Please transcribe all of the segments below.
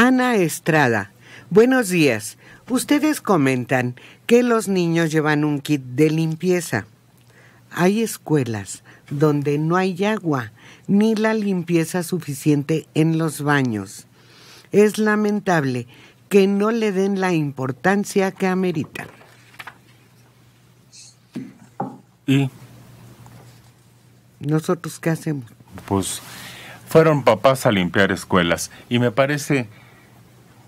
Ana Estrada. Buenos días. Ustedes comentan que los niños llevan un kit de limpieza. Hay escuelas donde no hay agua ni la limpieza suficiente en los baños. Es lamentable que no le den la importancia que ameritan. ¿Y? ¿Nosotros qué hacemos? Pues fueron papás a limpiar escuelas y me parece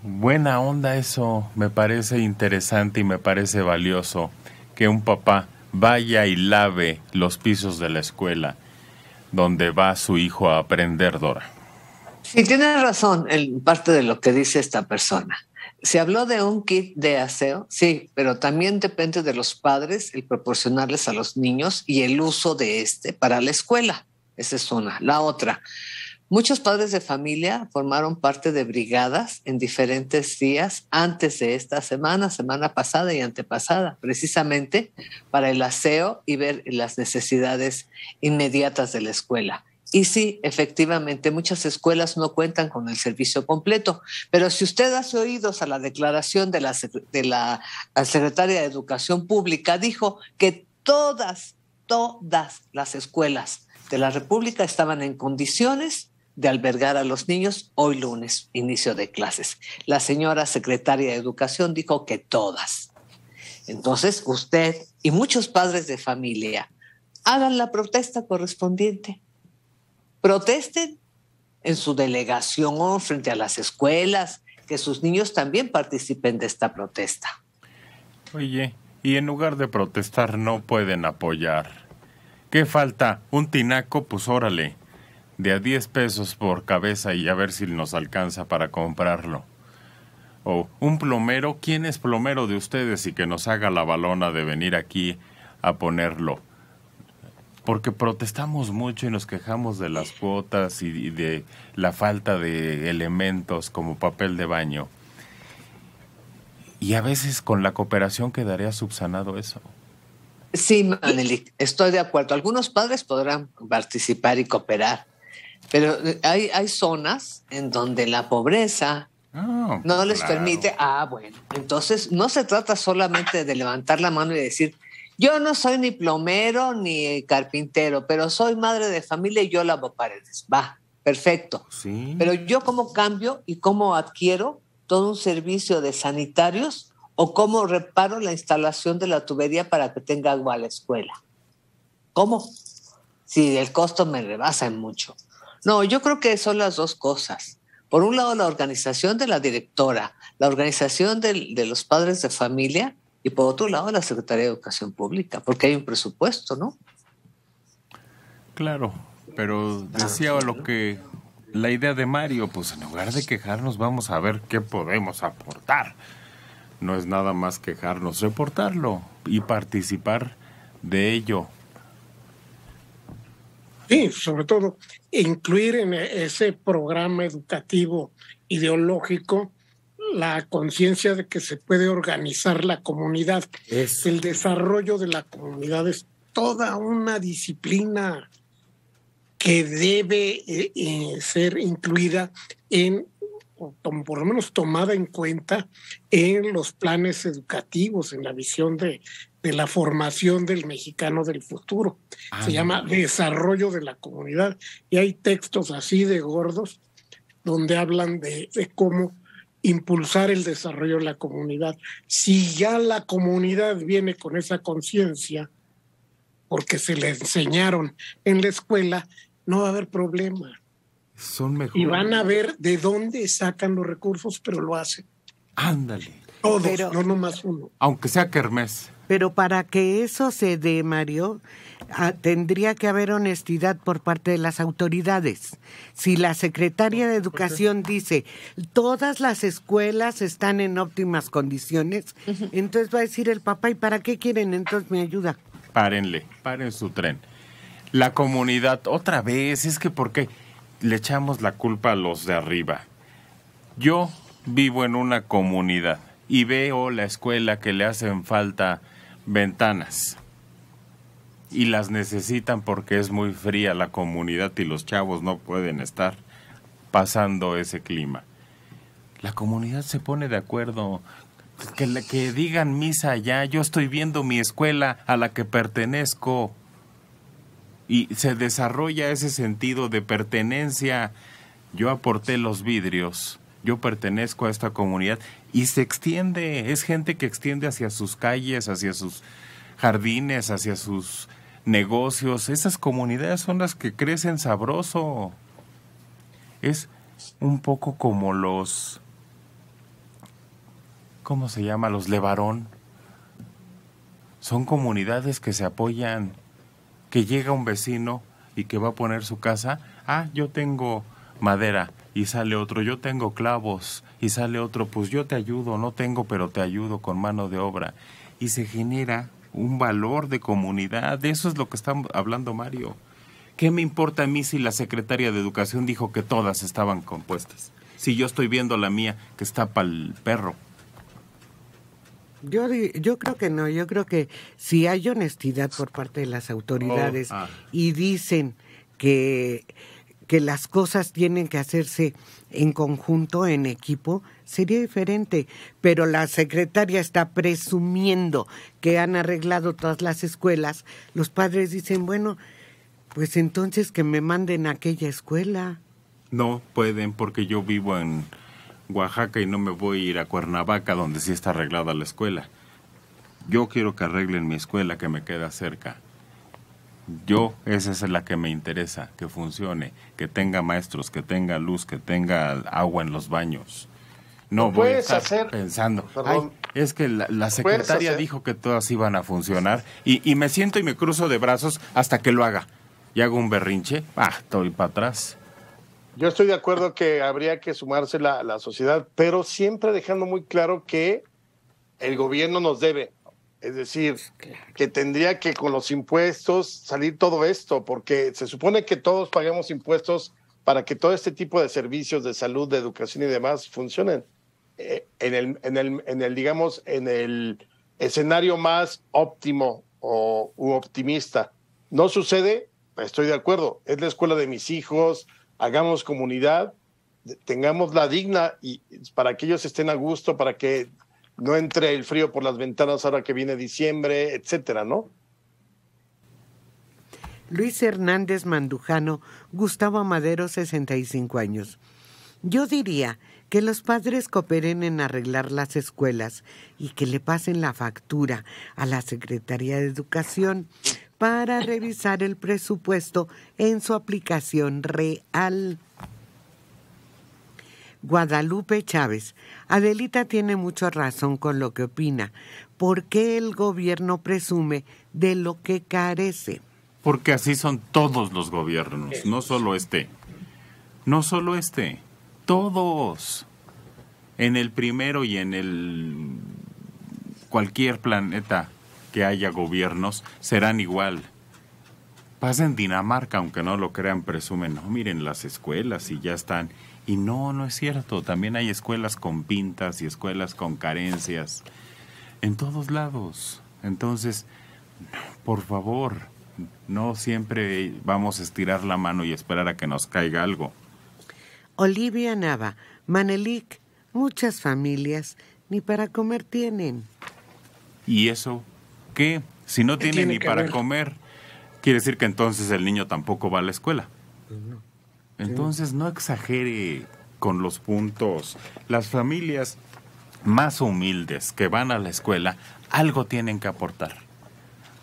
Buena onda eso, me parece interesante y me parece valioso que un papá vaya y lave los pisos de la escuela donde va su hijo a aprender, Dora. Sí, tiene razón en parte de lo que dice esta persona. Se habló de un kit de aseo, sí, pero también depende de los padres el proporcionarles a los niños y el uso de este para la escuela. Esa es una. La otra, Muchos padres de familia formaron parte de brigadas en diferentes días antes de esta semana, semana pasada y antepasada, precisamente para el aseo y ver las necesidades inmediatas de la escuela. Y sí, efectivamente, muchas escuelas no cuentan con el servicio completo, pero si usted hace oídos a la declaración de la, de la, secretaria de Educación Pública, dijo que todas, todas las escuelas de la República estaban en condiciones de albergar a los niños hoy lunes, inicio de clases. La señora secretaria de Educación dijo que todas. Entonces, usted y muchos padres de familia hagan la protesta correspondiente. Protesten en su delegación o frente a las escuelas, que sus niños también participen de esta protesta. Oye, y en lugar de protestar no pueden apoyar. ¿Qué falta? ¿Un tinaco? Pues órale de a 10 pesos por cabeza y a ver si nos alcanza para comprarlo. O un plomero, ¿quién es plomero de ustedes y que nos haga la balona de venir aquí a ponerlo? Porque protestamos mucho y nos quejamos de las cuotas y de la falta de elementos como papel de baño. Y a veces con la cooperación quedaría subsanado eso. Sí, Manelik, estoy de acuerdo. Algunos padres podrán participar y cooperar, pero eh, hay, hay zonas en donde la pobreza oh, no les permite, ah, bueno, entonces no se trata solamente de levantar la mano y decir, yo no soy ni plomero ni carpintero, pero soy madre de familia y yo lavo paredes. Va, perfecto. Sí. Pero yo cómo cambio y cómo adquiero todo un servicio de sanitarios o cómo reparo la instalación de la tubería para que tenga agua a la escuela. ¿Cómo? Si el costo me rebasa en mucho. No, yo creo que son las dos cosas. Por un lado, la organización de la directora, la organización de los padres de familia y por otro lado, la Secretaría de Educación Pública, porque hay un presupuesto, ¿no? Claro, pero ah, decía lo que la idea de Mario, pues en lugar de quejarnos vamos a ver qué podemos aportar. No es nada más quejarnos, reportarlo y participar de ello. Sí, sobre todo incluir en ese programa educativo ideológico la conciencia de que se puede organizar la comunidad. El desarrollo de la comunidad es toda una disciplina que debe eh, eh, ser incluida en por lo menos tomada en cuenta en los planes educativos, en la visión de, la formación del mexicano del futuro. Ah, se llama Desarrollo de la Comunidad. Y hay textos así de gordos donde hablan de, de cómo impulsar el desarrollo de la comunidad. Si ya la comunidad viene con esa conciencia, porque se le enseñaron en la escuela, no va a haber problema. Son mejores. Y van a ver de dónde sacan los recursos, pero lo hacen. Ándale. Todos, no nomás uno. Aunque sea Kermés. Pero para que eso se dé, Mario, ah, tendría que haber honestidad por parte de las autoridades. Si la secretaria de Educación dice, todas las escuelas están en óptimas condiciones, entonces va a decir el papá, ¿y para qué quieren? Entonces me ayuda. Párenle, paren su tren. La comunidad, otra vez, es que ¿por qué? le echamos la culpa a los de arriba. Yo vivo en una comunidad y veo la escuela que le hacen falta ventanas. Y las necesitan porque es muy fría la comunidad y los chavos no pueden estar pasando ese clima. La comunidad se pone de acuerdo. Que, que digan misa allá, yo estoy viendo mi escuela a la que pertenezco y se desarrolla ese sentido de pertenencia. Yo aporté los vidrios, yo pertenezco a esta comunidad y se extiende, es gente que extiende hacia sus calles, hacia sus jardines, hacia sus negocios. Esas comunidades son las que crecen sabroso. Es un poco como los ¿cómo se llama? Los Levarón. Son comunidades que se apoyan que llega un vecino y que va a poner su casa, ah, yo tengo madera y sale otro, yo tengo clavos y sale otro, pues yo te ayudo, no tengo, pero te ayudo con mano de obra. Y se genera un valor de comunidad, eso es lo que está hablando Mario. ¿Qué me importa a mí si la secretaria de Educación dijo que todas estaban compuestas? Si yo estoy viendo la mía que está para el perro. Yo, yo creo que no, yo creo que si hay honestidad por parte de las autoridades oh, ah. y dicen que, que las cosas tienen que hacerse en conjunto, en equipo, sería diferente. Pero la secretaria está presumiendo que han arreglado todas las escuelas. Los padres dicen, bueno, pues entonces que me manden a aquella escuela. No pueden porque yo vivo en Oaxaca y no me voy a ir a Cuernavaca, donde sí está arreglada la escuela. Yo quiero que arreglen mi escuela que me queda cerca. Yo, esa es la que me interesa, que funcione, que tenga maestros, que tenga luz, que tenga agua en los baños. No voy a estar hacer, pensando. es que la, secretaria dijo que todas iban a funcionar y, y me siento y me cruzo de brazos hasta que lo haga. Y hago un berrinche, ah, estoy para atrás. Yo estoy de acuerdo que habría que sumarse la, la sociedad, pero siempre dejando muy claro que el gobierno nos debe. Es decir, pues, que tendría que con los impuestos salir todo esto, porque se supone que todos pagamos impuestos para que todo este tipo de servicios de salud, de educación y demás funcionen. Eh, en, el, en, el, en el, digamos, en el escenario más óptimo o u optimista. No sucede, estoy de acuerdo, es la escuela de mis hijos, hagamos comunidad, tengamos la digna y para que ellos estén a gusto, para que no entre el frío por las ventanas ahora que viene diciembre, etcétera, ¿no? Luis Hernández Mandujano, Gustavo Amadero, 65 años. Yo diría que los padres cooperen en arreglar las escuelas y que le pasen la factura a la Secretaría de Educación para revisar el presupuesto en su aplicación real. Guadalupe Chávez, Adelita tiene mucha razón con lo que opina. ¿Por qué el gobierno presume de lo que carece? Porque así son todos los gobiernos, no solo este. No solo este, todos. En el primero y en el cualquier planeta que haya gobiernos serán igual. Pasa en Dinamarca, aunque no lo crean, presumen, no, miren las escuelas y ya están. Y no, no es cierto, también hay escuelas con pintas y escuelas con carencias. En todos lados. Entonces, por favor, no siempre vamos a estirar la mano y esperar a que nos caiga algo. Olivia Nava, Manelik, muchas familias ni para comer tienen. ¿Y eso si no tiene, ni para comer, quiere decir que entonces el niño tampoco va a la escuela. Pues entonces no exagere con los puntos. Las familias más humildes que van a la escuela, algo tienen que aportar.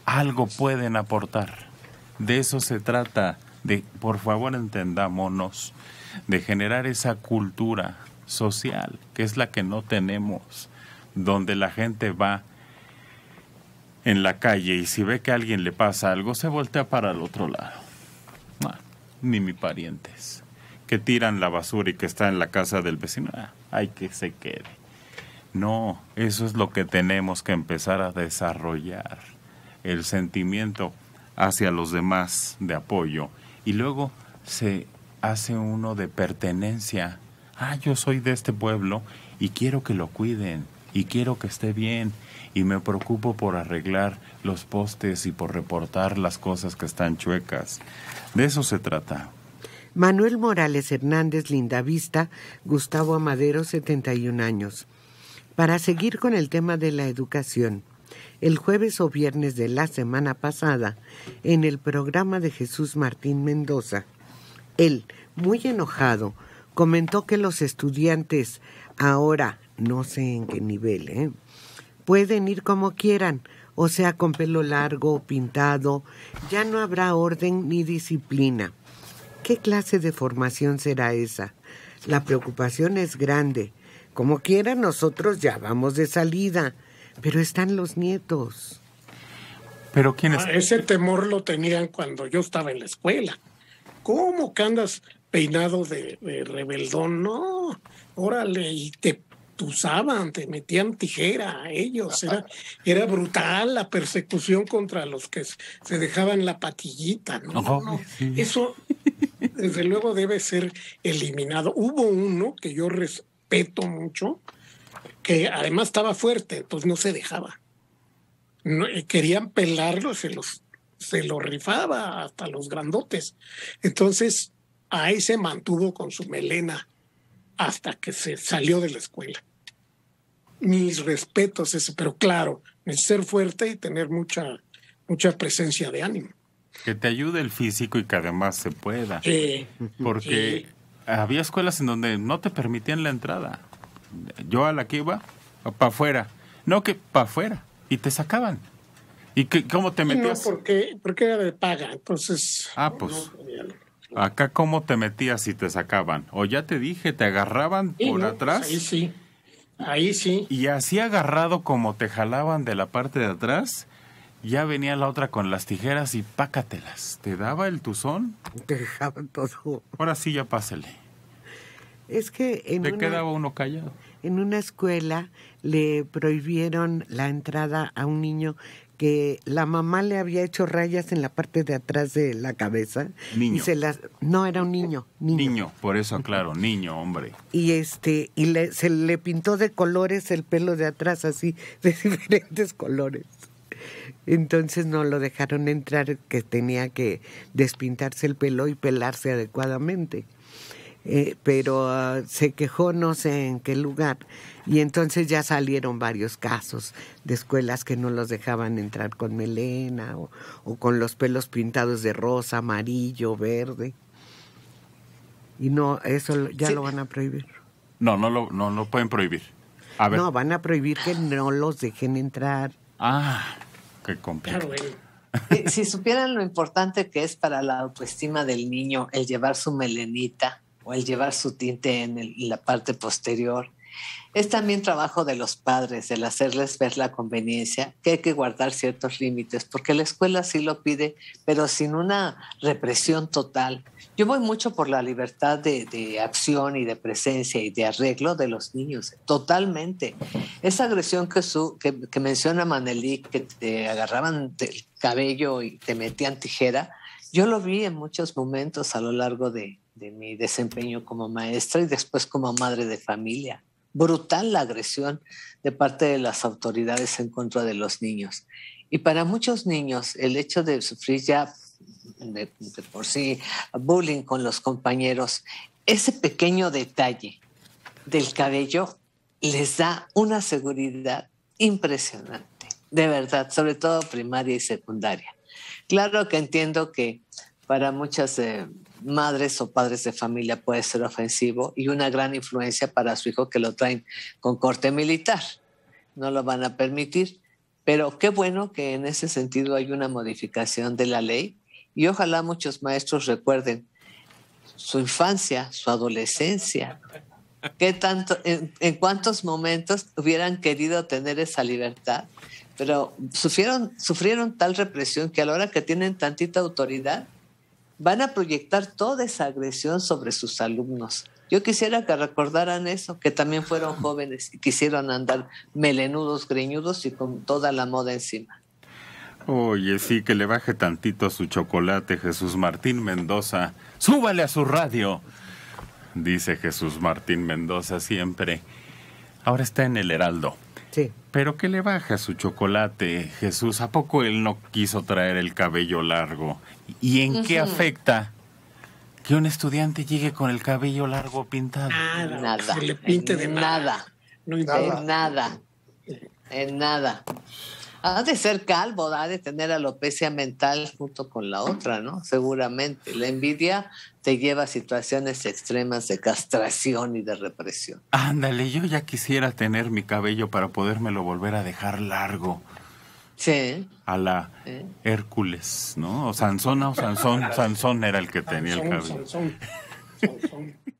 Algo pueden aportar. De eso se trata, de por favor entendámonos, de generar esa cultura social, que es la que no tenemos, donde la gente va en la calle y si ve que a alguien le pasa algo, se voltea para el otro lado. Ah, ni mi parientes. Que tiran la basura y que está en la casa del vecino. hay ah, que se quede. No, eso es lo que tenemos que empezar a desarrollar. El sentimiento hacia los demás de apoyo. Y luego se hace uno de pertenencia. Ah, yo soy de este pueblo y quiero que lo cuiden y quiero que esté bien y me preocupo por arreglar los postes y por reportar las cosas que están chuecas. De eso se trata. Manuel Morales Hernández Lindavista, Gustavo Amadero, 71 años. Para seguir con el tema de la educación, el jueves o viernes de la semana pasada, en el programa de Jesús Martín Mendoza, él, muy enojado, comentó que los estudiantes ahora no sé en qué nivel, ¿eh? pueden ir como quieran, o sea, con pelo largo, pintado, ya no habrá orden ni disciplina. ¿Qué clase de formación será esa? La preocupación es grande. Como quieran, nosotros ya vamos de salida, pero están los nietos. ¿Pero quién es? Ah, ese temor lo tenían cuando yo estaba en la escuela. ¿Cómo que andas peinado de, rebeldón? No, órale, y te te metían tijera a ellos, era, brutal la persecución contra los que se dejaban la patillita, ¿no? Eso desde luego debe ser eliminado. Hubo uno que yo respeto mucho, que además estaba fuerte, entonces no se dejaba. Eh, querían pelarlo, se los se lo rifaba hasta los grandotes. Entonces, ahí se mantuvo con su melena hasta que se salió de la escuela. Mis respetos ese, pero claro, es ser fuerte y tener mucha, mucha presencia de ánimo. Que te ayude el físico y que además se pueda. Porque había escuelas en donde no te permitían la entrada. Yo a la que iba, para afuera. No, que para afuera. Y te sacaban. ¿Y que, cómo te metías? No, porque, porque era de paga, entonces... Ah, pues... Acá cómo te metías y te sacaban. O ya te dije, te agarraban por atrás. ahí sí, ahí sí. Y así agarrado como te jalaban de la parte de atrás, ya venía la otra con las tijeras y pácatelas. ¿Te daba el tuzón? Te dejaban todo. Ahora sí, ya pásale. Es que en Te quedaba uno callado. En una escuela le prohibieron la entrada a un niño que la mamá le había hecho rayas en la parte de atrás de la cabeza. Niño. se las, no, era un niño, niño. por eso, claro, niño, hombre. Y este, y se le pintó de colores el pelo de atrás, así, de diferentes colores. Entonces no lo dejaron entrar, que tenía que despintarse el pelo y pelarse adecuadamente. Eh, pero ah, se quejó no sé en qué lugar. Y entonces ya salieron varios casos de escuelas que no los dejaban entrar con melena o, con los pelos pintados de rosa, amarillo, verde. Y no, eso ya lo van a prohibir. No, no lo no, no pueden prohibir. No, van a prohibir que no los dejen entrar. Ah, qué complicado. Eh, si supieran lo importante que es para la autoestima del niño el llevar su melenita, o el llevar su tinte en, la parte posterior. Es también trabajo de los padres el hacerles ver la conveniencia, que hay que guardar ciertos límites, porque la escuela sí lo pide, pero sin una represión total. Yo voy mucho por la libertad de, acción y de presencia y de arreglo de los niños, totalmente. Esa agresión que, su, que, menciona Manelí, que te agarraban el cabello y te metían tijera, yo lo vi en muchos momentos a lo largo de, de mi desempeño como maestra y después como madre de familia. Brutal la agresión de parte de las autoridades en contra de los niños. Y para muchos niños, el hecho de sufrir ya de, por sí bullying con los compañeros, ese pequeño detalle del cabello les da una seguridad impresionante, de verdad, sobre todo primaria y secundaria. Claro que entiendo que para muchas eh, madres o padres de familia puede ser ofensivo y una gran influencia para su hijo que lo traen con corte militar. No lo van a permitir, pero qué bueno que en ese sentido hay una modificación de la ley y ojalá muchos maestros recuerden su infancia, su adolescencia. ¿Qué tanto, en, cuántos momentos hubieran querido tener esa libertad? Pero sufrieron, sufrieron tal represión que a la hora que tienen tantita autoridad, van a proyectar toda esa agresión sobre sus alumnos. Yo quisiera que recordaran eso, que también fueron ah. jóvenes y quisieron andar melenudos, greñudos y con toda la moda encima. Oye, sí, que le baje tantito su chocolate, Jesús Martín Mendoza. Súbale a su radio, dice Jesús Martín Mendoza siempre. Ahora está en el Heraldo. Sí. Pero ¿qué le baja su chocolate, Jesús? ¿A poco él no quiso traer el cabello largo? ¿Y en qué afecta que un estudiante llegue con el cabello largo pintado? Nada. le de nada. nada. nada. En nada. En nada. Ha de ser calvo, ha de tener alopecia mental junto con la otra, ¿no? Seguramente. La envidia te lleva a situaciones extremas de castración y de represión. Ándale, yo ya quisiera tener mi cabello para podérmelo volver a dejar largo. Sí. A la Hércules, ¿no? O Sansona o Sansón. Sansón era el que tenía el cabello. Sansón. Sansón.